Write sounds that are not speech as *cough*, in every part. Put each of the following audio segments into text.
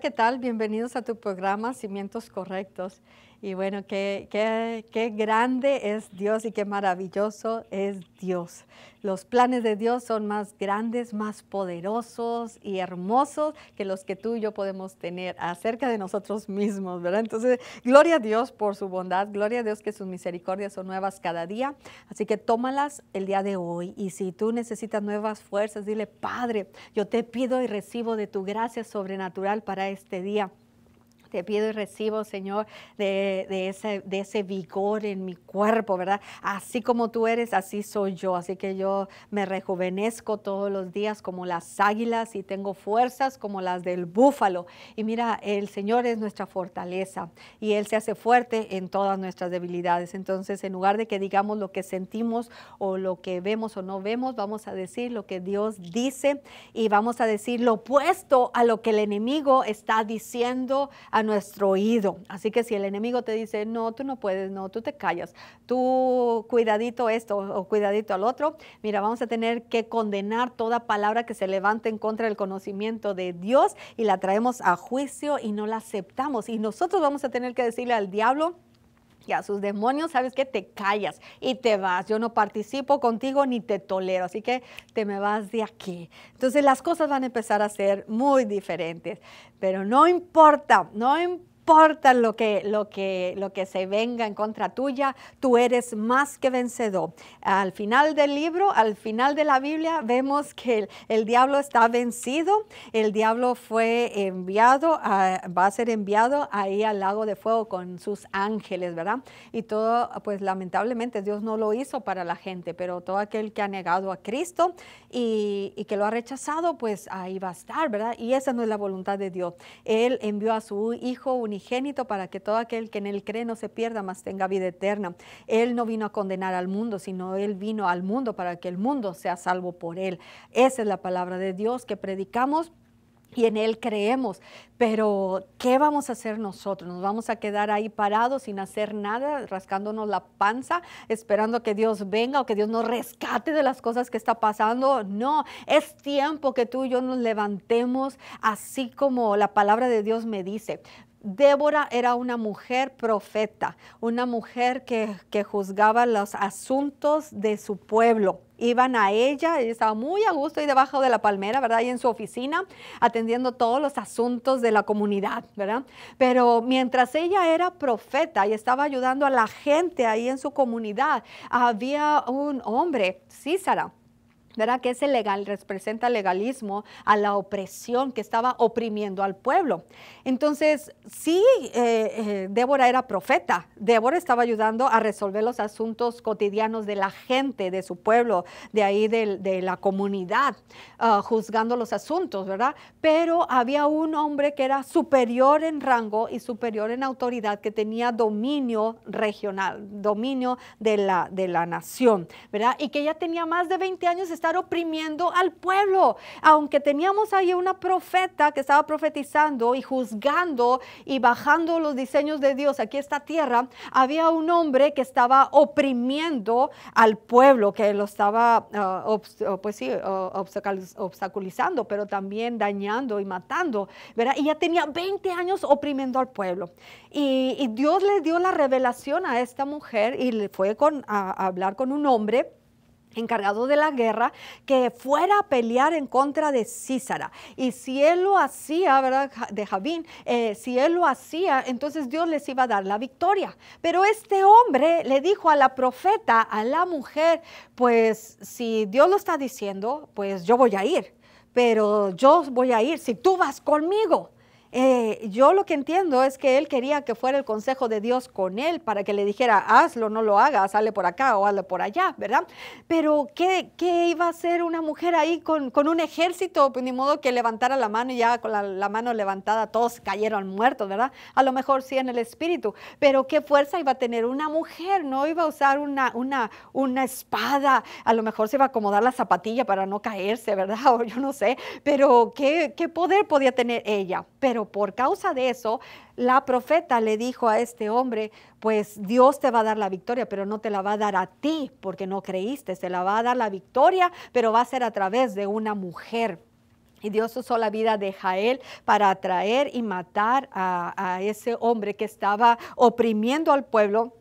¿qué tal? Bienvenidos a tu programa Cimientos Correctos. Y bueno, qué, qué, grande es Dios y qué maravilloso es Dios. Los planes de Dios son más grandes, más poderosos y hermosos que los que tú y yo podemos tener acerca de nosotros mismos, ¿verdad? Entonces, gloria a Dios por su bondad, gloria a Dios que sus misericordias son nuevas cada día. Así que tómalas el día de hoy y si tú necesitas nuevas fuerzas, dile, Padre, yo te pido y recibo de tu gracia sobrenatural para este día. Te pido y recibo, Señor, de, ese, ese vigor en mi cuerpo, ¿verdad? Así como tú eres, así soy yo. Así que yo me rejuvenezco todos los días como las águilas y tengo fuerzas como las del búfalo. Y mira, el Señor es nuestra fortaleza y Él se hace fuerte en todas nuestras debilidades. Entonces, en lugar de que digamos lo que sentimos o lo que vemos o no vemos, vamos a decir lo que Dios dice y vamos a decir lo opuesto a lo que el enemigo está diciendo. A nuestro oído. Así que si el enemigo te dice, no, tú no puedes, no, tú te callas, tú cuidadito esto o cuidadito al otro, mira, vamos a tener que condenar toda palabra que se levante en contra del conocimiento de Dios y la traemos a juicio y no la aceptamos. Y nosotros vamos a tener que decirle al diablo, a sus demonios, sabes que te callas y te vas. Yo no participo contigo ni te tolero, así que te me vas de aquí. Entonces las cosas van a empezar a ser muy diferentes, pero no importa, no importa importa lo que, lo, que, lo que se venga en contra tuya, tú eres más que vencedor. Al final del libro, al final de la Biblia, vemos que el, diablo está vencido, el diablo fue enviado, va a ser enviado ahí al lago de fuego con sus ángeles, ¿verdad? Y todo, pues lamentablemente Dios no lo hizo para la gente, pero todo aquel que ha negado a Cristo y, que lo ha rechazado, pues ahí va a estar, ¿verdad? Y esa no es la voluntad de Dios. Él envió a su Hijo unigénito para que todo aquel que en él cree no se pierda, mas tenga vida eterna. Él no vino a condenar al mundo, sino él vino al mundo para que el mundo sea salvo por él. Esa es la palabra de Dios que predicamos y en Él creemos. Pero, ¿qué vamos a hacer nosotros? ¿Nos vamos a quedar ahí parados sin hacer nada, rascándonos la panza, esperando que Dios venga o que Dios nos rescate de las cosas que está pasando? No, es tiempo que tú y yo nos levantemos así como la palabra de Dios me dice. Débora era una mujer profeta, una mujer que, juzgaba los asuntos de su pueblo. Iban a ella, ella estaba muy a gusto ahí debajo de la palmera, ¿verdad? Y en su oficina, atendiendo todos los asuntos de la comunidad, ¿verdad? Pero mientras ella era profeta y estaba ayudando a la gente ahí en su comunidad, había un hombre, Císara, ¿verdad? Que ese legal representa legalismo a la opresión que estaba oprimiendo al pueblo. Entonces, sí, eh, eh, Débora era profeta. Débora estaba ayudando a resolver los asuntos cotidianos de la gente, de su pueblo, de ahí de, la comunidad, ah, juzgando los asuntos, ¿verdad? Pero había un hombre que era superior en rango y superior en autoridad, que tenía dominio regional, dominio de la, de la nación, ¿verdad? Y que ya tenía más de 20 años, oprimiendo al pueblo. Aunque teníamos ahí una profeta que estaba profetizando y juzgando y bajando los diseños de Dios aquí esta tierra, había un hombre que estaba oprimiendo al pueblo, que lo estaba, ah, oh, pues sí, obstaculizando, pero también dañando y matando, ¿verdad? Y ya tenía 20 años oprimiendo al pueblo. Y, Dios le dio la revelación a esta mujer y le fue a hablar con un hombre encargado de la guerra, que fuera a pelear en contra de Císara. Y si él lo hacía, ¿verdad? De Javín, eh, si él lo hacía, entonces Dios les iba a dar la victoria. Pero este hombre le dijo a la profeta, a la mujer, pues si Dios lo está diciendo, pues yo voy a ir, pero yo voy a ir si tú vas conmigo. Eh, yo lo que entiendo es que él quería que fuera el consejo de Dios con él para que le dijera, hazlo, no lo hagas, sale por acá o hazlo por allá, ¿verdad? Pero ¿qué, qué iba a hacer una mujer ahí con, un ejército? Pues ni modo que levantara la mano y ya con la, mano levantada todos cayeron muertos, ¿verdad? A lo mejor sí en el espíritu, pero ¿qué fuerza iba a tener una mujer? No iba a usar una, una, una espada, a lo mejor se iba a acomodar la zapatilla para no caerse, ¿verdad? *laughs* O yo no sé, pero ¿qué, qué poder podía tener ella? Pero por causa de eso, la profeta le dijo a este hombre, pues Dios te va a dar la victoria, pero no te la va a dar a ti porque no creíste, se la va a dar la victoria, pero va a ser a través de una mujer. Y Dios usó la vida de Jael para atraer y matar a, a ese hombre que estaba oprimiendo al pueblo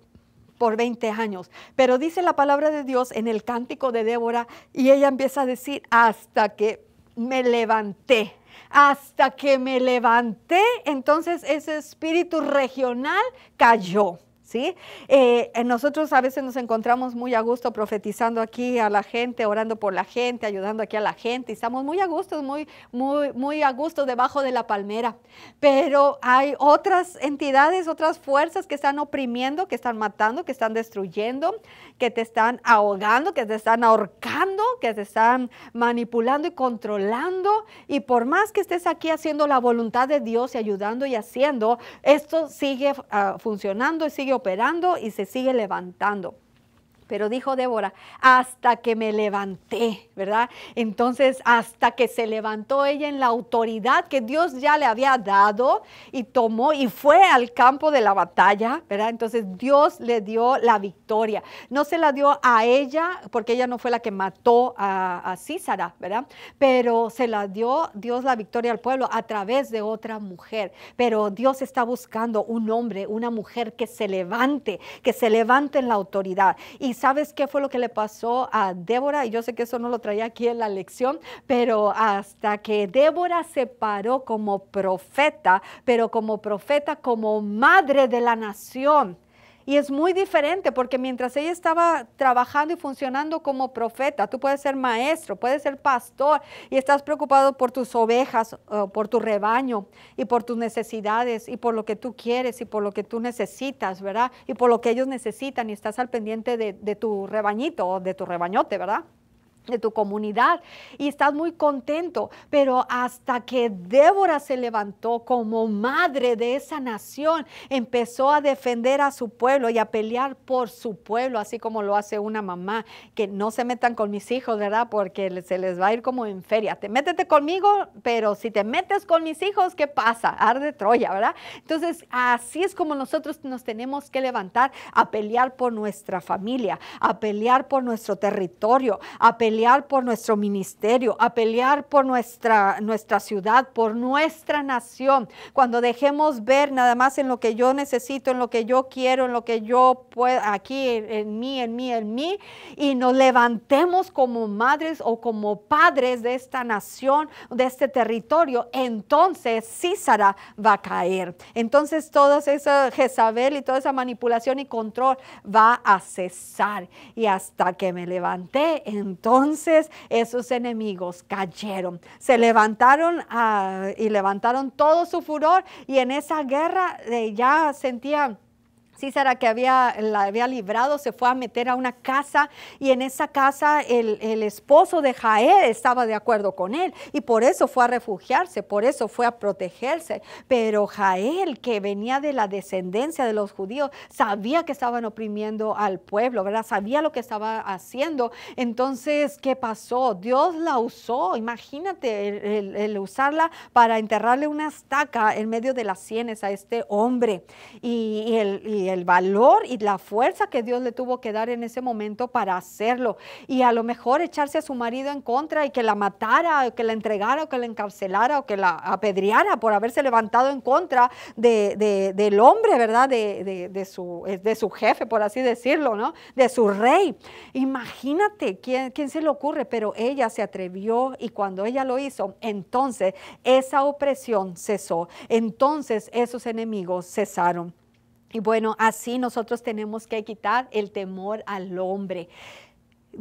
por 20 años. Pero dice la palabra de Dios en el cántico de Débora y ella empieza a decir, hasta que me levanté hasta que me levanté, entonces ese espíritu regional cayó. ¿sí? Eh, nosotros a veces nos encontramos muy a gusto profetizando aquí a la gente, orando por la gente, ayudando aquí a la gente, y estamos muy a gusto, muy, muy, muy a gusto debajo de la palmera. Pero hay otras entidades, otras fuerzas que están oprimiendo, que están matando, que están destruyendo, que te están ahogando, que te están ahorcando, que te están manipulando y controlando. Y por más que estés aquí haciendo la voluntad de Dios y ayudando y haciendo, esto sigue ah, funcionando y sigue operando y se sigue levantando. Pero dijo Débora, hasta que me levanté, ¿verdad? Entonces, hasta que se levantó ella en la autoridad que Dios ya le había dado y tomó y fue al campo de la batalla, ¿verdad? Entonces Dios le dio la victoria. No se la dio a ella, porque ella no fue la que mató a, a Císara, ¿verdad? Pero se la dio Dios la victoria al pueblo a través de otra mujer. Pero Dios está buscando un hombre, una mujer que se levante, que se levante en la autoridad. Y ¿Sabes qué fue lo que le pasó a Débora? Y yo sé que eso no lo traía aquí en la lección, pero hasta que Débora se paró como profeta, pero como profeta, como madre de la nación y es muy diferente porque mientras ella estaba trabajando y funcionando como profeta, tú puedes ser maestro, puedes ser pastor y estás preocupado por tus ovejas, por tu rebaño y por tus necesidades y por lo que tú quieres y por lo que tú necesitas, ¿verdad? Y por lo que ellos necesitan y estás al pendiente de, de tu rebañito o de tu rebañote, ¿verdad? de tu comunidad y estás muy contento, pero hasta que Débora se levantó como madre de esa nación, empezó a defender a su pueblo y a pelear por su pueblo, así como lo hace una mamá, que no se metan con mis hijos, ¿verdad? Porque se les va a ir como en feria. Te métete conmigo, pero si te metes con mis hijos, ¿qué pasa? Arde Troya, ¿verdad? Entonces, así es como nosotros nos tenemos que levantar a pelear por nuestra familia, a pelear por nuestro territorio, a pelear pelear por nuestro ministerio, a pelear por nuestra, nuestra ciudad, por nuestra nación. Cuando dejemos ver nada más en lo que yo necesito, en lo que yo quiero, en lo que yo puedo, aquí, en, mí, en mí, en mí, y nos levantemos como madres o como padres de esta nación, de este territorio, entonces Císara va a caer. Entonces toda esa Jezabel y toda esa manipulación y control va a cesar. Y hasta que me levanté, entonces entonces esos enemigos cayeron, se levantaron ah, y levantaron todo su furor y en esa guerra eh, ya sentían Císara que había, la había librado, se fue a meter a una casa y en esa casa el, esposo de Jael estaba de acuerdo con él y por eso fue a refugiarse, por eso fue a protegerse. Pero Jael, que venía de la descendencia de los judíos, sabía que estaban oprimiendo al pueblo, ¿verdad? Sabía lo que estaba haciendo. Entonces, ¿qué pasó? Dios la usó, imagínate el, usarla para enterrarle una estaca en medio de las sienes a este hombre. Y, el, el valor y la fuerza que Dios le tuvo que dar en ese momento para hacerlo. Y a lo mejor echarse a su marido en contra y que la matara, que la entregara, o que la encarcelara, o que la apedreara por haberse levantado en contra del hombre, ¿verdad? De, su, de su jefe, por así decirlo, ¿no? De su rey. Imagínate quién, quién se le ocurre, pero ella se atrevió y cuando ella lo hizo, entonces esa opresión cesó. Entonces esos enemigos cesaron. Y bueno, así nosotros tenemos que quitar el temor al hombre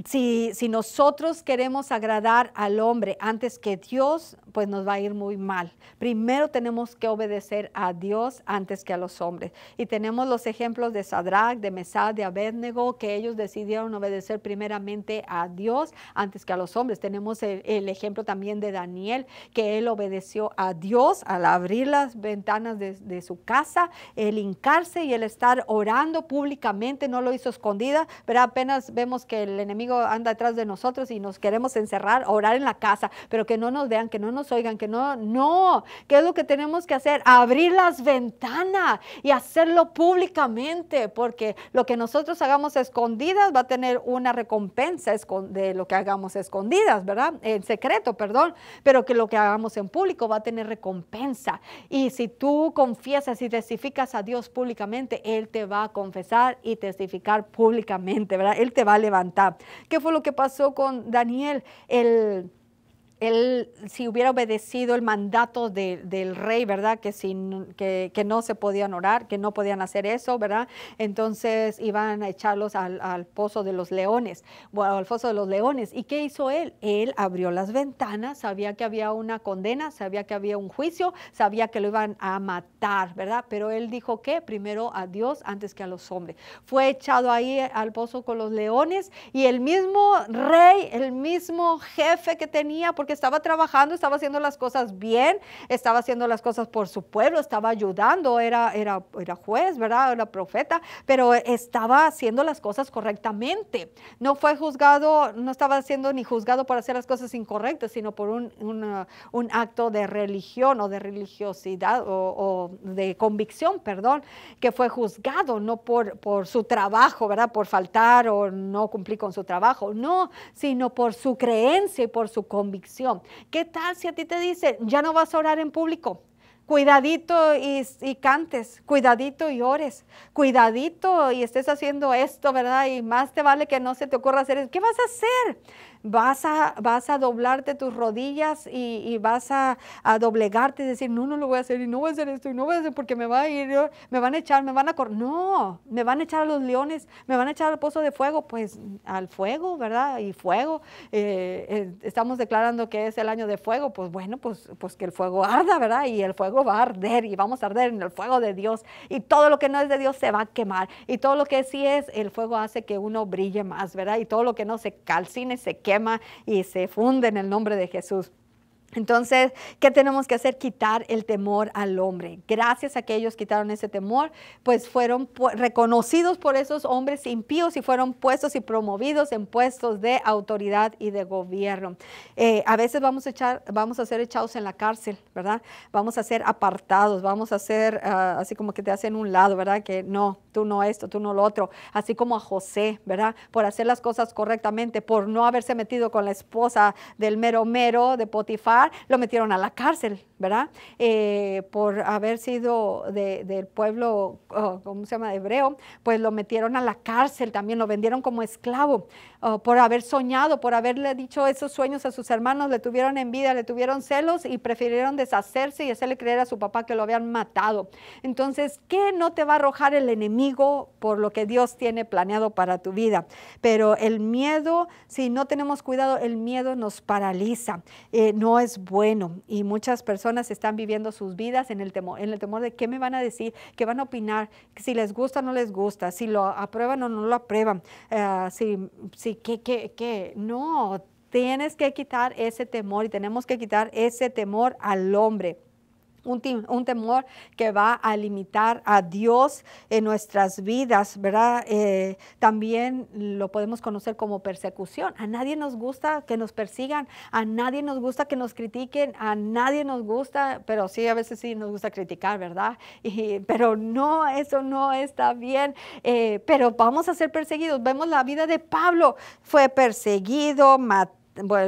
si, nosotros queremos agradar al hombre antes que Dios, pues nos va a ir muy mal. Primero tenemos que obedecer a Dios antes que a los hombres. Y tenemos los ejemplos de Sadrach, de Mesad, de Abednego, que ellos decidieron obedecer primeramente a Dios antes que a los hombres. Tenemos el, ejemplo también de Daniel, que él obedeció a Dios al abrir las ventanas de, su casa, el hincarse y el estar orando públicamente, no lo hizo escondida, pero apenas vemos que el enemigo anda atrás de nosotros y nos queremos encerrar, orar en la casa, pero que no nos vean, que no nos oigan, que no, no. ¿Qué es lo que tenemos que hacer? Abrir las ventanas y hacerlo públicamente, porque lo que nosotros hagamos escondidas va a tener una recompensa de lo que hagamos escondidas, ¿verdad? En secreto, perdón, pero que lo que hagamos en público va a tener recompensa. Y si tú confiesas y testificas a Dios públicamente, Él te va a confesar y testificar públicamente, ¿verdad? Él te va a levantar. ¿Qué fue lo que pasó con Daniel? El él, si hubiera obedecido el mandato del rey, ¿verdad? Que, sin, que, no se podían orar, que no podían hacer eso, ¿verdad? Entonces iban a echarlos al, pozo de los leones, al foso de los leones. ¿Y qué hizo él? Él abrió las ventanas, sabía que había una condena, sabía que había un juicio, sabía que lo iban a matar, ¿verdad? Pero él dijo que primero a Dios antes que a los hombres. Fue echado ahí al pozo con los leones y el mismo rey, el mismo jefe que tenía, porque que estaba trabajando, estaba haciendo las cosas bien, estaba haciendo las cosas por su pueblo, estaba ayudando, era, era, era juez, ¿verdad? Era profeta, pero estaba haciendo las cosas correctamente. No fue juzgado, no estaba siendo ni juzgado por hacer las cosas incorrectas, sino por un, uh, acto de religión o de religiosidad o, de convicción, perdón, que fue juzgado, no por, por su trabajo, ¿verdad? Por faltar o no cumplir con su trabajo, no, sino por su creencia y por su convicción ¿Qué tal si a ti te dicen, ya no vas a orar en público? Cuidadito y, y, cantes, cuidadito y ores, cuidadito y estés haciendo esto, ¿verdad? Y más te vale que no se te ocurra hacer eso. ¿Qué vas a hacer? vas a, vas a doblarte tus rodillas y, vas a, doblegarte y decir, no, no lo voy a hacer y no voy a hacer esto y no voy a hacer porque me va a ir, me van a echar, me van a correr. No, me van a echar a los leones, me van a echar al pozo de fuego, pues al fuego, ¿verdad? Y fuego, eh, eh, estamos declarando que es el año de fuego, pues bueno, pues, pues que el fuego arda, ¿verdad? Y el fuego va a arder y vamos a arder en el fuego de Dios y todo lo que no es de Dios se va a quemar y todo lo que sí es, el fuego hace que uno brille más, ¿verdad? Y todo lo que no se calcine, se quema quema y se funde en el nombre de Jesús. Entonces, ¿qué tenemos que hacer? Quitar el temor al hombre. Gracias a que ellos quitaron ese temor, pues fueron reconocidos por esos hombres impíos y fueron puestos y promovidos en puestos de autoridad y de gobierno. Eh, a veces vamos a, echar, vamos a ser echados en la cárcel, ¿verdad? Vamos a ser apartados, vamos a ser ah, así como que te hacen un lado, ¿verdad? Que no, tú no esto, tú no lo otro, así como a José, ¿verdad? Por hacer las cosas correctamente, por no haberse metido con la esposa del mero mero de Potifar, lo metieron a la cárcel, ¿verdad? Eh, por haber sido del pueblo, oh, ¿cómo se llama? Hebreo, pues lo metieron a la cárcel también, lo vendieron como esclavo, oh, por haber soñado, por haberle dicho esos sueños a sus hermanos, le tuvieron envidia, le tuvieron celos y prefirieron deshacerse y hacerle creer a su papá que lo habían matado. Entonces, ¿qué no te va a arrojar el enemigo? por lo que Dios tiene planeado para tu vida. Pero el miedo, si no tenemos cuidado, el miedo nos paraliza, eh, no es bueno. Y muchas personas están viviendo sus vidas en el, temor, en el temor de qué me van a decir, qué van a opinar, si les gusta o no les gusta, si lo aprueban o no lo aprueban, eh, si, si, qué, qué, qué. No, tienes que quitar ese temor y tenemos que quitar ese temor al hombre un, temor que va a limitar a Dios en nuestras vidas, ¿verdad? Eh, también lo podemos conocer como persecución. A nadie nos gusta que nos persigan, a nadie nos gusta que nos critiquen, a nadie nos gusta, pero sí, a veces sí nos gusta criticar, ¿verdad? *laughs* pero no, eso no está bien, eh, pero vamos a ser perseguidos. Vemos la vida de Pablo, fue perseguido, matado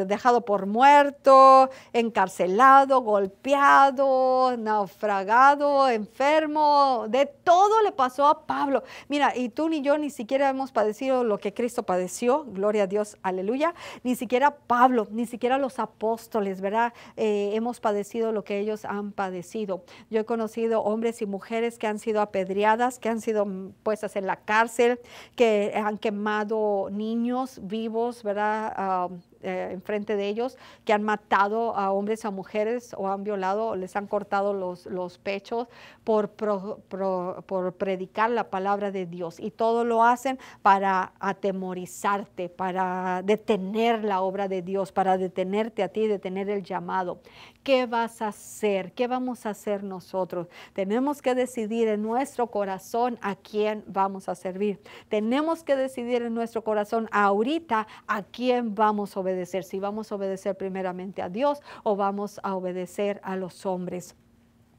dejado por muerto, encarcelado, golpeado, naufragado, enfermo, de todo le pasó a Pablo. Mira, y tú ni yo ni siquiera hemos padecido lo que Cristo padeció, gloria a Dios, aleluya, ni siquiera Pablo, ni siquiera los apóstoles, ¿verdad? Eh, hemos padecido lo que ellos han padecido. Yo he conocido hombres y mujeres que han sido apedreadas, que han sido mm, puestas en la cárcel, que han quemado niños vivos, ¿verdad? Ah, eh, enfrente de ellos, que han matado a hombres, a mujeres o han violado, les han cortado los, pechos por, por predicar la palabra de Dios. Y todo lo hacen para atemorizarte, para detener la obra de Dios, para detenerte a ti, detener el llamado. ¿Qué vas a hacer? ¿Qué vamos a hacer nosotros? Tenemos que decidir en nuestro corazón a quién vamos a servir. Tenemos que decidir en nuestro corazón ahorita a quién vamos a obedecer. Si vamos a obedecer primeramente a Dios o vamos a obedecer a los hombres.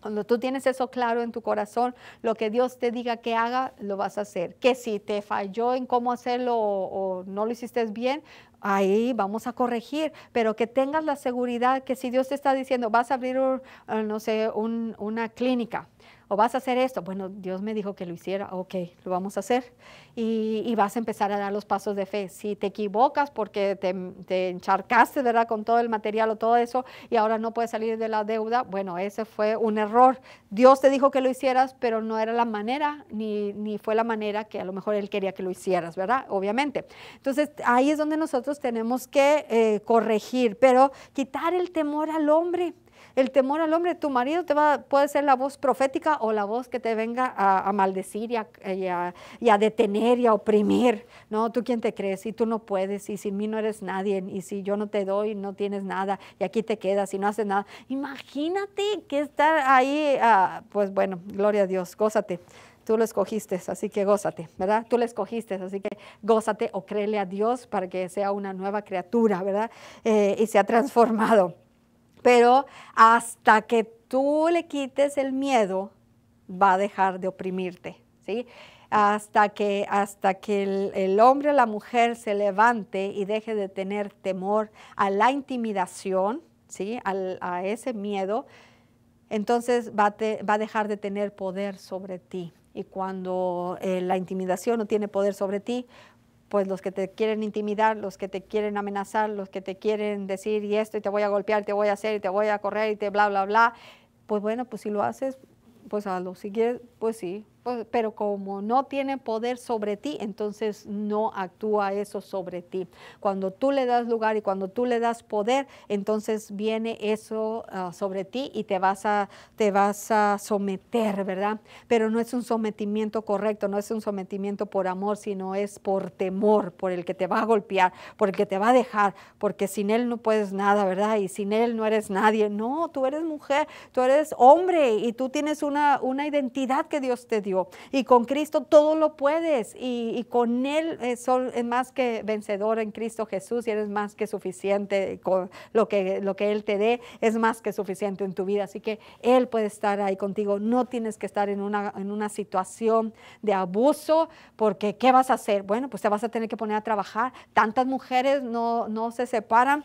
Cuando tú tienes eso claro en tu corazón, lo que Dios te diga que haga, lo vas a hacer. Que si te falló en cómo hacerlo o, no lo hiciste bien, ahí vamos a corregir. Pero que tengas la seguridad que si Dios te está diciendo, vas a abrir, eh, no sé, una clínica, o vas a hacer esto. Bueno, Dios me dijo que lo hiciera, ok, lo vamos a hacer. Y, vas a empezar a dar los pasos de fe. Si te equivocas porque te, encharcaste, ¿verdad? Con todo el material o todo eso y ahora no puedes salir de la deuda, bueno, ese fue un error. Dios te dijo que lo hicieras, pero no era la manera, ni, fue la manera que a lo mejor Él quería que lo hicieras, ¿verdad? Obviamente. Entonces, ahí es donde nosotros tenemos que eh, corregir, pero quitar el temor al hombre. El temor al hombre, tu marido te va, puede ser la voz profética o la voz que te venga a, maldecir y a, detener y a oprimir. No, tú quién te crees y tú no puedes y sin mí no eres nadie y si yo no te doy no tienes nada y aquí te quedas y no haces nada. Imagínate que estar ahí, ah, pues bueno, gloria a Dios, gózate tú lo escogiste, así que gózate, ¿verdad? Tú lo escogiste, así que gózate o créele a Dios para que sea una nueva criatura, ¿verdad? Eh, y sea transformado. Pero hasta que tú le quites el miedo, va a dejar de oprimirte, ¿sí? Hasta que, hasta que el, hombre o la mujer se levante y deje de tener temor a la intimidación, ¿sí? a ese miedo, entonces va, va, a dejar de tener poder sobre ti. Y cuando eh, la intimidación no tiene poder sobre ti, pues los que te quieren intimidar, los que te quieren amenazar, los que te quieren decir y esto y te voy a golpear, te voy a hacer y te voy a correr y te bla, bla, bla, pues bueno, pues si lo haces, pues hazlo. Si quieres, pues sí, pues, pero como no tiene poder sobre ti, entonces no actúa eso sobre ti. Cuando tú le das lugar y cuando tú le das poder, entonces viene eso ah, sobre ti y te vas, a, te vas a someter, ¿verdad? Pero no es un sometimiento correcto, no es un sometimiento por amor, sino es por temor, por el que te va a golpear, por el que te va a dejar, porque sin él no puedes nada, ¿verdad? Y sin él no eres nadie. No, tú eres mujer, tú eres hombre y tú tienes una, una identidad que Dios te dio. Y con Cristo todo lo puedes y, con Él eh, es, más que vencedor en Cristo Jesús y eres más que suficiente con lo que, lo que Él te dé, es más que suficiente en tu vida. Así que Él puede estar ahí contigo. No tienes que estar en una, en una situación de abuso porque ¿qué vas a hacer? Bueno, pues te vas a tener que poner a trabajar. Tantas mujeres no, no se separan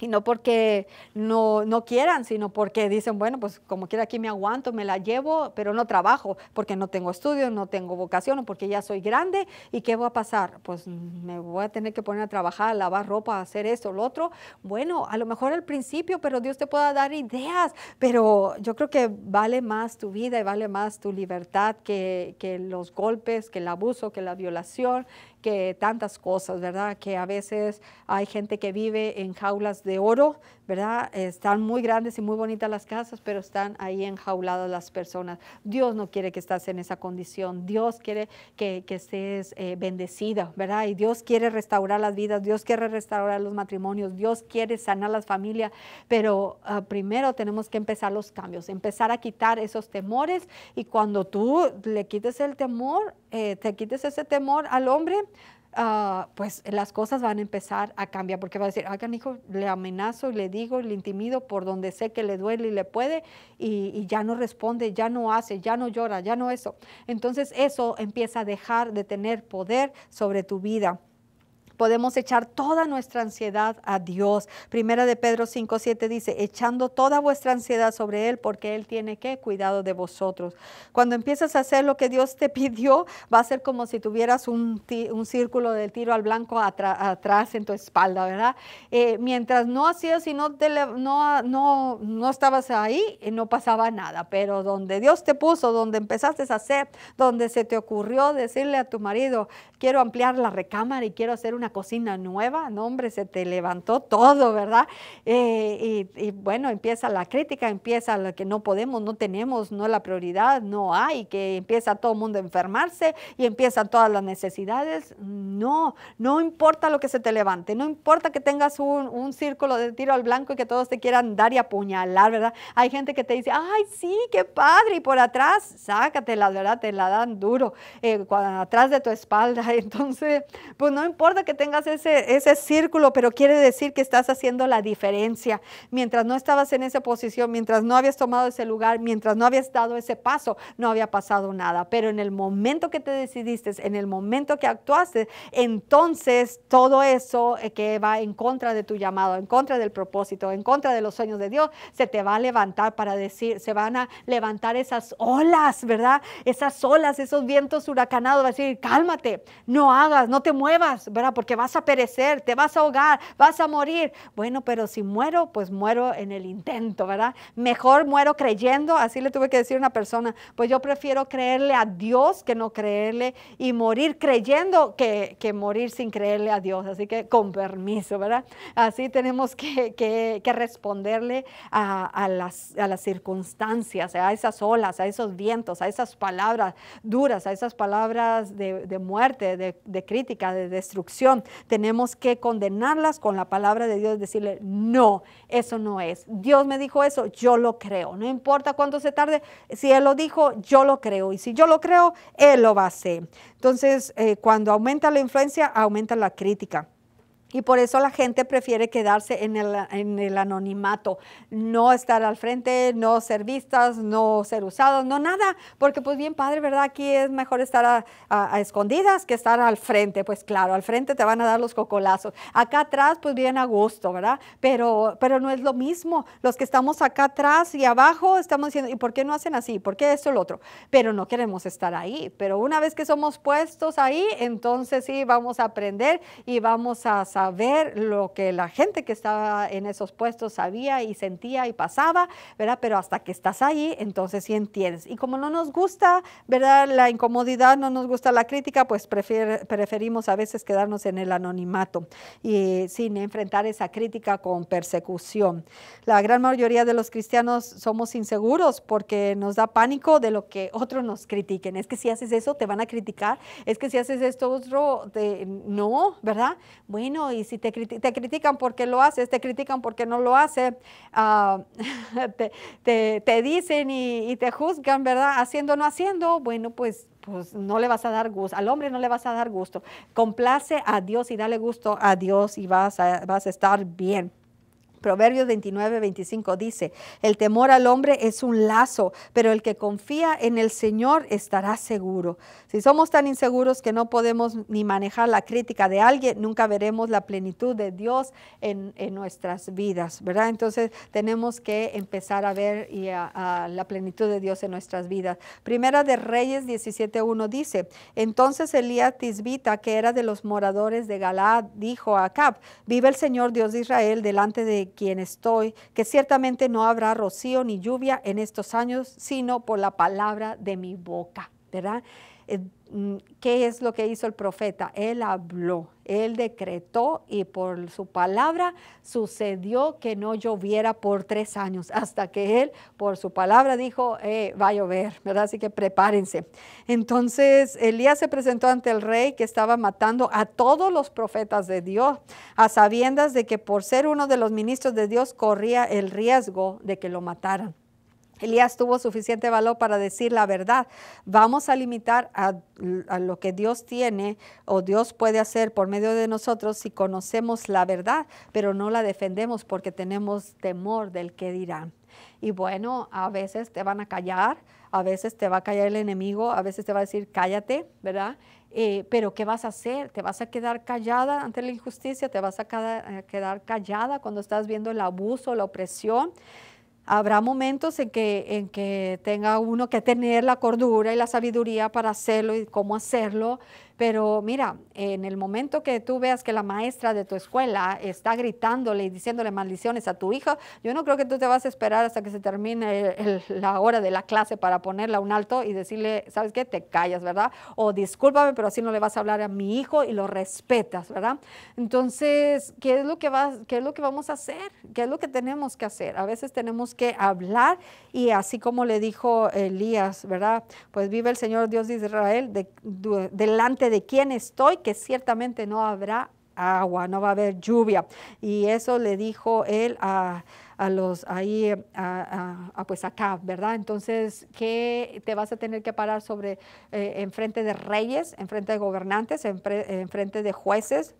y no porque no, no, quieran, sino porque dicen, bueno, pues como quiera aquí me aguanto, me la llevo, pero no trabajo, porque no tengo estudios, no tengo vocación, o porque ya soy grande, ¿y qué va a pasar? Pues me voy a tener que poner a trabajar, a lavar ropa, a hacer esto, lo otro. Bueno, a lo mejor al principio, pero Dios te pueda dar ideas, pero yo creo que vale más tu vida y vale más tu libertad que, que los golpes, que el abuso, que la violación, que tantas cosas, ¿verdad? Que a veces hay gente que vive en jaulas de oro, ¿verdad? Están muy grandes y muy bonitas las casas, pero están ahí enjauladas las personas. Dios no quiere que estés en esa condición. Dios quiere que, estés eh, bendecida, ¿verdad? Y Dios quiere restaurar las vidas, Dios quiere restaurar los matrimonios, Dios quiere sanar las familias, pero ah, primero tenemos que empezar los cambios, empezar a quitar esos temores y cuando tú le quites el temor, eh, te quites ese temor al hombre, Ah, pues las cosas van a empezar a cambiar, porque va a decir, mi hijo, le amenazo, y le digo, y le intimido por donde sé que le duele y le puede, y ya no responde, ya no hace, ya no llora, ya no eso. Entonces eso empieza a dejar de tener poder sobre tu vida podemos echar toda nuestra ansiedad a Dios. Primera de Pedro 5:7 dice, echando toda vuestra ansiedad sobre Él porque Él tiene que cuidado de vosotros. Cuando empiezas a hacer lo que Dios te *laughs* pidió, va a ser como si tuvieras un, círculo de tiro al blanco atrás en tu espalda, ¿verdad? Eh, mientras no hacías y no, no, no, no estabas ahí, eh, no pasaba nada, pero donde Dios te puso, donde empezaste a hacer, donde se te ocurrió decirle a tu marido, quiero ampliar la recámara y quiero hacer una cocina nueva, no hombre, se te levantó todo, ¿verdad? Eh, y, bueno, empieza la crítica, empieza lo que no podemos, no tenemos, no la prioridad, no hay, que empieza todo el mundo a enfermarse y empiezan todas las necesidades. No, no importa lo que se te levante, no importa que tengas un, círculo de tiro al blanco y que todos te quieran dar y apuñalar, ¿verdad? Hay gente que te dice, ay, sí, qué padre, y por atrás, sácatela, ¿verdad? Te la dan duro, eh, atrás de tu espalda. *laughs* Entonces, pues no importa que tengas ese, ese círculo, pero quiere decir que estás haciendo la diferencia. Mientras no estabas en esa posición, mientras no habías tomado ese lugar, mientras no habías dado ese paso, no había pasado nada. Pero en el momento que te decidiste, en el momento que actuaste, entonces todo eso eh, que va en contra de tu llamado, en contra del propósito, en contra de los sueños de Dios, se te va a levantar para decir, se van a levantar esas olas, ¿verdad? Esas olas, esos vientos huracanados, va a decir, cálmate, no hagas, no te muevas, ¿verdad? que vas a perecer, te vas a ahogar, vas a morir. Bueno, pero si muero, pues muero en el intento, ¿verdad? Mejor muero creyendo, así le tuve que decir a una persona, pues yo prefiero creerle a Dios que no creerle y morir creyendo que, morir sin creerle a Dios. Así que con permiso, ¿verdad? Así tenemos que, responderle a, las, circunstancias, a esas olas, a esos vientos, a esas palabras duras, a esas palabras de, muerte, de crítica, de destrucción tenemos que condenarlas con la palabra de Dios, decirle, no, eso no es. Dios me dijo eso, yo lo creo. No importa cuánto se tarde, si Él lo dijo, yo lo creo. Y si yo lo creo, Él lo va a hacer. Entonces, eh, cuando aumenta la influencia, aumenta la crítica. Y por eso la gente prefiere quedarse en el, anonimato, no estar al frente, no ser vistas, no ser usados, no nada, porque pues bien padre, ¿verdad? Aquí es mejor estar a, escondidas que estar al frente, pues claro, al frente te van a dar los cocolazos, acá atrás pues bien a gusto, ¿verdad? Pero, pero no es lo mismo, los que estamos acá atrás y abajo estamos diciendo, ¿y por qué no hacen así? ¿Por qué esto y lo otro? Pero no queremos estar ahí, pero una vez que somos puestos ahí, entonces sí, vamos a aprender y vamos a saber ver lo que la gente que estaba en esos puestos sabía y sentía y pasaba, ¿verdad? Pero hasta que estás ahí, entonces sí entiendes. Y como no nos gusta, ¿verdad? La incomodidad, no nos gusta la crítica, pues preferimos a veces quedarnos en el anonimato y sin enfrentar esa crítica con persecución. La gran mayoría de los cristianos somos inseguros porque nos da pánico de lo que otros nos critiquen. Es que si haces eso te van a criticar, es que si haces esto otro, no, ¿verdad? Bueno, y si te, te critican porque lo haces, te critican porque no lo haces, ah, *laughs* te, dicen y, te juzgan, ¿verdad? Haciendo o no haciendo, bueno, pues, pues no le vas a dar gusto, al hombre no le vas a dar gusto. Complace a Dios y dale gusto a Dios y vas vas a estar bien. Proverbios 29, 25 dice, el temor al hombre es un lazo, pero el que confía en el Señor estará seguro. Si somos tan inseguros que no podemos ni manejar la crítica de alguien, nunca veremos la plenitud de Dios en, nuestras vidas, ¿verdad? Entonces tenemos que empezar a ver la plenitud de Dios en nuestras vidas. Primera de Reyes 17, 1 dice, entonces Elías Tisbita, que era de los moradores de Galaad, dijo a Acab, vive el Señor Dios de Israel delante de quien estoy, que ciertamente no habrá rocío ni lluvia en estos años, sino por la palabra de mi boca, ¿verdad? Mm, ¿Qué es lo que hizo el profeta? Él habló, él decretó y por su palabra sucedió que no lloviera por tres años, hasta que él por su palabra dijo, eh, va a llover, ¿verdad? Así que prepárense. Entonces Elías se presentó ante el rey que estaba matando a todos los profetas de Dios, a sabiendas de que por ser uno de los ministros de Dios corría el riesgo de que lo mataran. Elías tuvo suficiente valor para decir la verdad. Vamos a limitar a, lo que Dios tiene o Dios puede hacer por medio de nosotros si conocemos la verdad, pero no la defendemos porque tenemos temor del que dirán. Y bueno, a veces te van a callar, a veces te va a callar el enemigo, a veces te va a decir cállate, ¿verdad? Eh, pero ¿qué vas a hacer? ¿Te vas a quedar callada ante la injusticia? ¿Te vas a quedar callada cuando estás viendo el abuso, la opresión? Habrá momentos en que, en que tenga uno que tener la cordura y la sabiduría para hacerlo y cómo hacerlo, pero mira, en el momento que tú veas que la maestra de tu escuela está gritándole y diciéndole maldiciones a tu hija, yo no creo que tú te vas a esperar hasta que se termine la hora de la clase para ponerla un alto y decirle, ¿sabes qué? Te callas, ¿verdad? O discúlpame, pero así no le vas a hablar a mi hijo y lo respetas, ¿verdad? Entonces, ¿qué es lo que, qué es lo que vamos a hacer? ¿Qué es lo que tenemos que hacer? A veces tenemos que hablar y así como le dijo Elías, ¿verdad? Pues vive el Señor Dios de Israel delante de, delante de quién estoy, que ciertamente no habrá agua, no va a haber lluvia. Y eso le dijo él a, los ahí, a, a, pues acá, ¿verdad? Entonces, ¿qué te vas a tener que parar sobre, eh, en frente de reyes, en frente de gobernantes, en, frente de jueces,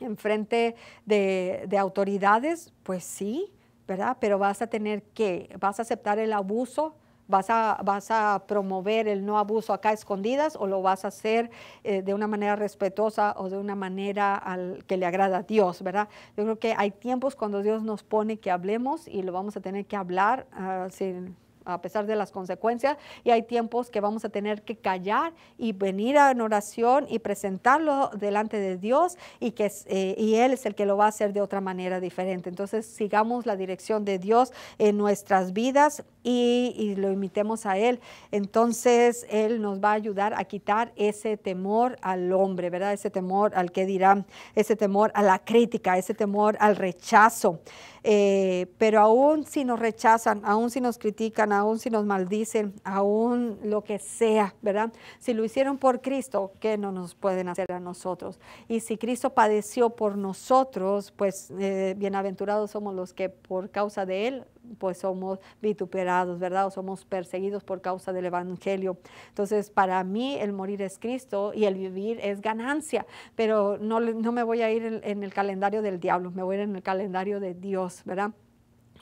en frente de, de autoridades? Pues sí, ¿verdad? Pero vas a tener que, vas a aceptar el abuso, vas a, vas a promover el no abuso acá a escondidas o lo vas a hacer eh, de una manera respetuosa o de una manera al, que le agrada a Dios, ¿verdad? Yo creo que hay tiempos cuando Dios nos pone que hablemos y lo vamos a tener que hablar ah, sin a pesar de las consecuencias, y hay tiempos que vamos a tener que callar y venir a en oración y presentarlo delante de Dios y que eh, Él es el que lo va a hacer de otra manera diferente. Entonces sigamos la dirección de Dios en nuestras vidas y, lo imitemos a Él. Entonces Él nos va a ayudar a quitar ese temor al hombre, ¿verdad? Ese temor al que dirán, ese temor a la crítica, ese temor al rechazo. Eh, pero aún si nos rechazan, aún si nos critican, aún si nos maldicen, aún lo que sea, ¿verdad? Si lo hicieron por Cristo, ¿qué no nos pueden hacer a nosotros? Y si Cristo padeció por nosotros, pues eh, bienaventurados somos los que por causa de Él, pues somos vituperados, ¿verdad? O somos perseguidos por causa del Evangelio. Entonces, para mí el morir es Cristo y el vivir es ganancia, pero no, no me voy a ir en, en el calendario del diablo, me voy a ir en el calendario de Dios, ¿verdad?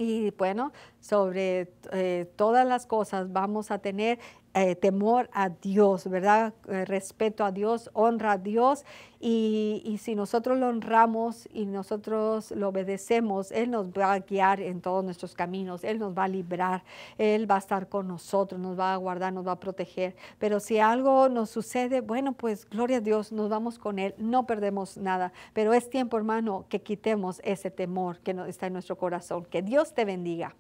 Y bueno, sobre eh, todas las cosas vamos a tener eh, temor a Dios, ¿verdad? Eh, respeto a Dios, honra a Dios. Y, si nosotros lo honramos y nosotros lo obedecemos, Él nos va a guiar en todos nuestros caminos, Él nos va a librar, Él va a estar con nosotros, nos va a guardar, nos va a proteger. Pero si algo nos sucede, bueno, pues gloria a Dios, nos vamos con Él, no perdemos nada. Pero es tiempo, hermano, que quitemos ese temor que está en nuestro corazón, que Dios te bendiga.